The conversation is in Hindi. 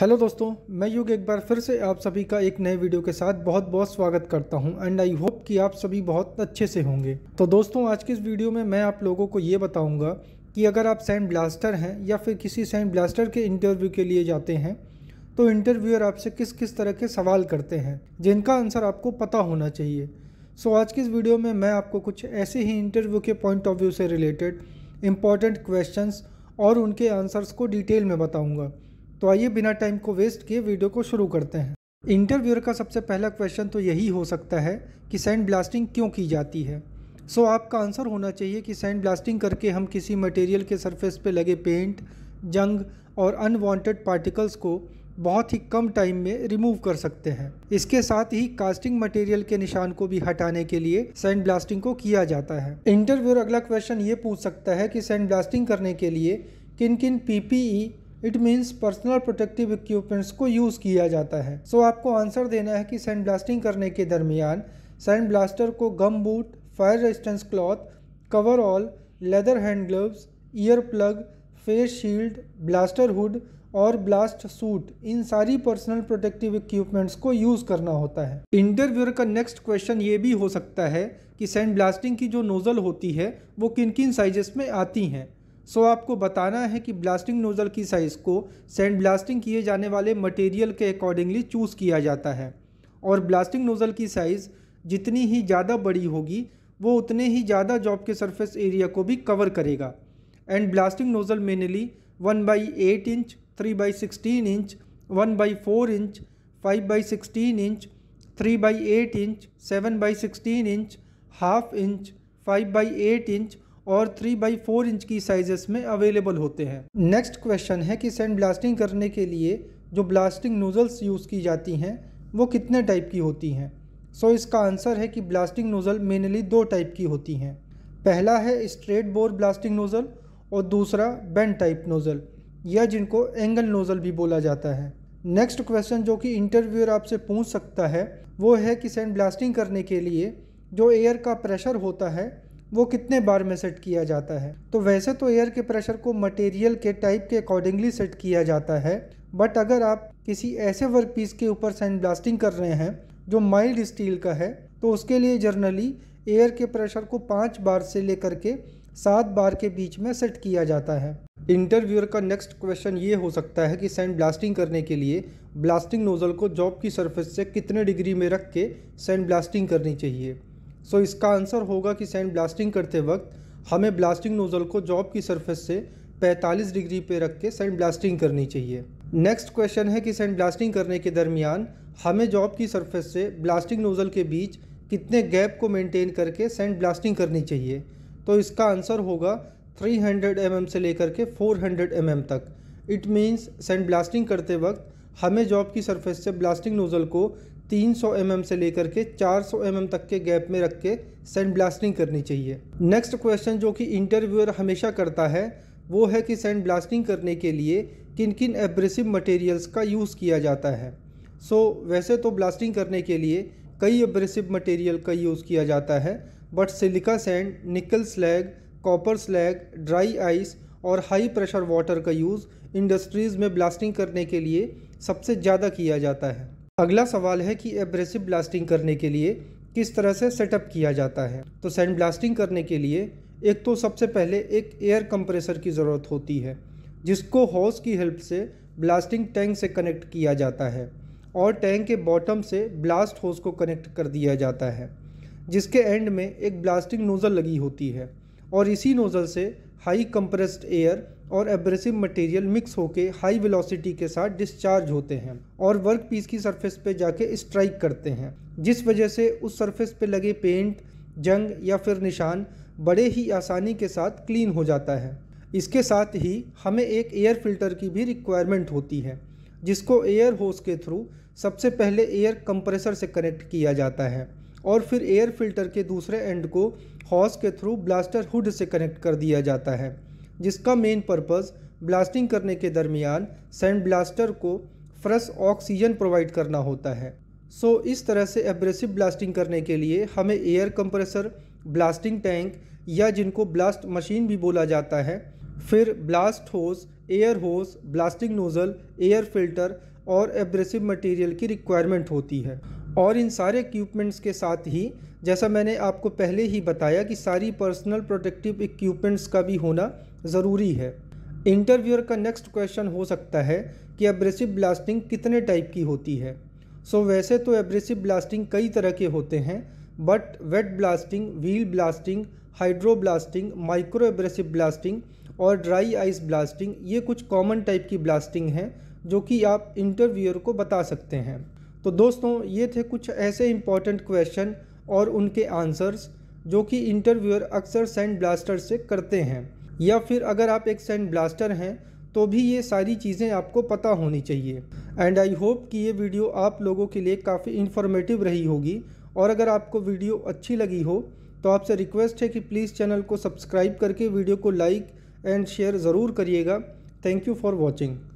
हेलो दोस्तों मैं युग एक बार फिर से आप सभी का एक नए वीडियो के साथ बहुत बहुत स्वागत करता हूं एंड आई होप कि आप सभी बहुत अच्छे से होंगे तो दोस्तों आज के इस वीडियो में मैं आप लोगों को ये बताऊंगा कि अगर आप सैंड ब्लास्टर हैं या फिर किसी सैंड ब्लास्टर के इंटरव्यू के लिए जाते हैं तो इंटरव्यूअर आपसे किस किस तरह के सवाल करते हैं जिनका आंसर आपको पता होना चाहिए सो आज की इस वीडियो में मैं आपको कुछ ऐसे ही इंटरव्यू के पॉइंट ऑफ व्यू से रिलेटेड इंपॉर्टेंट क्वेश्चंस और उनके आंसर्स को डिटेल में बताऊंगा तो आइए बिना टाइम को वेस्ट किए वीडियो को शुरू करते हैं इंटरव्यूअर का सबसे पहला क्वेश्चन तो यही हो सकता है कि सैंड ब्लास्टिंग क्यों की जाती है सो so, आपका आंसर होना चाहिए कि सैंड ब्लास्टिंग करके हम किसी मटेरियल के सरफेस पे लगे पेंट जंग और अनवांटेड पार्टिकल्स को बहुत ही कम टाइम में रिमूव कर सकते हैं इसके साथ ही कास्टिंग मटेरियल के निशान को भी हटाने के लिए सैंड ब्लास्टिंग को किया जाता है इंटरव्यूर अगला क्वेश्चन ये पूछ सकता है कि सैंड ब्लास्टिंग करने के लिए किन किन PPE it means personal protective equipments को यूज़ किया जाता है सो so, आपको आंसर देना है कि सैंड ब्लास्टिंग करने के दरमियान सैंड ब्लास्टर को gum boot fire resistance cloth cover all leather hand gloves ear plug face shield blaster hood और ब्लास्ट सूट इन सारी पर्सनल प्रोटेक्टिव इक्विपमेंट्स को यूज़ करना होता है इंटरव्यूअर का नेक्स्ट क्वेश्चन ये भी हो सकता है कि सैंड ब्लास्टिंग की जो नोज़ल होती है वो किन किन साइजेस में आती हैं सो आपको बताना है कि ब्लास्टिंग नोज़ल की साइज़ को सैंड ब्लास्टिंग किए जाने वाले मटेरियल के अकॉर्डिंगली चूज़ किया जाता है और ब्लास्टिंग नोज़ल की साइज़ जितनी ही ज़्यादा बड़ी होगी वो उतने ही ज़्यादा जॉब के सरफेस एरिया को भी कवर करेगा and blasting nozzle mainly one by eight inch three by sixteen inch one by four inch five by sixteen inch three by eight inch seven by sixteen inch half inch five by eight inch और थ्री बाई फोर इंच की साइजेस में अवेलेबल होते हैं नेक्स्ट क्वेश्चन है कि सैंड ब्लास्टिंग करने के लिए जो ब्लास्टिंग नोज़ल्स यूज़ की जाती हैं वो कितने टाइप की होती हैं सो so, इसका आंसर है कि ब्लास्टिंग नोज़ल मेनली दो टाइप की होती हैं पहला है स्ट्रेट बोर ब्लास्टिंग नोज़ल और दूसरा बैंड टाइप नोज़ल या जिनको एंगल नोज़ल भी बोला जाता है नेक्स्ट क्वेश्चन जो कि इंटरव्यूअर आपसे पूछ सकता है वो है कि सैंड ब्लास्टिंग करने के लिए जो एयर का प्रेशर होता है वो कितने बार में सेट किया जाता है तो वैसे तो एयर के प्रेशर को मटेरियल के टाइप के अकॉर्डिंगली सेट किया जाता है बट अगर आप किसी ऐसे वर्क पीस के ऊपर सैंड ब्लास्टिंग कर रहे हैं जो माइल्ड स्टील का है तो उसके लिए जर्नली एयर के प्रेशर को पाँच बार से लेकर के सात बार के बीच में सेट किया जाता है इंटरव्यूअर का नेक्स्ट क्वेश्चन ये हो सकता है कि सैंड ब्लास्टिंग करने के लिए ब्लास्टिंग नोज़ल को जॉब की सरफेस से कितने डिग्री में रख के सैंड ब्लास्टिंग करनी चाहिए सो so, इसका आंसर होगा कि सैंड ब्लास्टिंग करते वक्त हमें ब्लास्टिंग नोज़ल को जॉब की सरफेस से 45 डिग्री पे रख के सैंड ब्लास्टिंग करनी चाहिए नेक्स्ट क्वेश्चन है कि सैंड ब्लास्टिंग करने के दरमियान हमें जॉब की सरफेस से ब्लास्टिंग नोज़ल के बीच कितने गैप को मेंटेन करके सैंड ब्लास्टिंग करनी चाहिए तो इसका आंसर होगा 300 एम mm से लेकर के 400 एम mm तक इट मीन्स सैंड ब्लास्टिंग करते वक्त हमें जॉब की सरफेस से ब्लास्टिंग नोज़ल को 300 सौ mm से लेकर के 400 सौ mm तक के गैप में रख के सेंड ब्लास्टिंग करनी चाहिए नेक्स्ट क्वेश्चन जो कि इंटरव्यूअर हमेशा करता है वो है कि सेंड ब्लास्टिंग करने के लिए किन किन एब्रेसिव मटेरियल्स का यूज़ किया जाता है सो so, वैसे तो ब्लास्टिंग करने के लिए कई एब्रेसिव मटेरियल का यूज़ किया जाता है but silica sand nickel slag copper slag dry ice और हाई प्रेशर वाटर का यूज़ इंडस्ट्रीज़ में ब्लास्टिंग करने के लिए सबसे ज़्यादा किया जाता है अगला सवाल है कि एब्रेसिव ब्लास्टिंग करने के लिए किस तरह से सेटअप किया जाता है तो सैंड ब्लास्टिंग करने के लिए एक तो सबसे पहले एक एयर कंप्रेसर की ज़रूरत होती है जिसको हॉस की हेल्प से ब्लास्टिंग टैंक से कनेक्ट किया जाता है और टैंक के बॉटम से ब्लास्ट होस को कनेक्ट कर दिया जाता है जिसके एंड में एक ब्लास्टिंग नोज़ल लगी होती है और इसी नोज़ल से हाई कंप्रेस्ड एयर और एब्रेसिव मटेरियल मिक्स होके हाई वेलोसिटी के साथ डिस्चार्ज होते हैं और वर्क पीस की सरफेस पे जाके स्ट्राइक करते हैं जिस वजह से उस सरफेस पे लगे पेंट जंग या फिर निशान बड़े ही आसानी के साथ क्लीन हो जाता है इसके साथ ही हमें एक एयर फिल्टर की भी रिक्वायरमेंट होती है जिसको एयर होस के थ्रू सबसे पहले एयर कंप्रेसर से कनेक्ट किया जाता है और फिर एयर फिल्टर के दूसरे एंड को हॉस के थ्रू ब्लास्टर हुड से कनेक्ट कर दिया जाता है जिसका मेन पर्पज़ ब्लास्टिंग करने के दरमियान सैंड ब्लास्टर को फ्रेश ऑक्सीजन प्रोवाइड करना होता है सो so, इस तरह से एब्रेसिव ब्लास्टिंग करने के लिए हमें एयर कंप्रेसर ब्लास्टिंग टैंक या जिनको ब्लास्ट मशीन भी बोला जाता है फिर blast hose air hose blasting nozzle air filter और एब्रेसिव मटेरियल की रिक्वायरमेंट होती है और इन सारे इक्विपमेंट्स के साथ ही जैसा मैंने आपको पहले ही बताया कि सारी पर्सनल प्रोटेक्टिव इक्विपमेंट्स का भी होना ज़रूरी है इंटरव्यूअर का नेक्स्ट क्वेश्चन हो सकता है कि एब्रेसिव ब्लास्टिंग कितने टाइप की होती है सो so, वैसे तो एब्रेसिव ब्लास्टिंग कई तरह के होते हैं but wet blasting wheel blasting hydro blasting micro abrasive blasting और ड्राई आइस ब्लास्टिंग ये कुछ कॉमन टाइप की ब्लास्टिंग हैं जो कि आप इंटरव्यूअर को बता सकते हैं तो दोस्तों ये थे कुछ ऐसे इम्पॉर्टेंट क्वेश्चन और उनके आंसर्स जो कि इंटरव्यूअर अक्सर सैंड ब्लास्टर से करते हैं या फिर अगर आप एक सैंड ब्लास्टर हैं तो भी ये सारी चीज़ें आपको पता होनी चाहिए एंड आई होप कि ये वीडियो आप लोगों के लिए काफ़ी इन्फॉर्मेटिव रही होगी और अगर आपको वीडियो अच्छी लगी हो तो आपसे रिक्वेस्ट है कि प्लीज़ चैनल को सब्सक्राइब करके वीडियो को लाइक एंड शेयर ज़रूर करिएगा थैंक यू फॉर वॉचिंग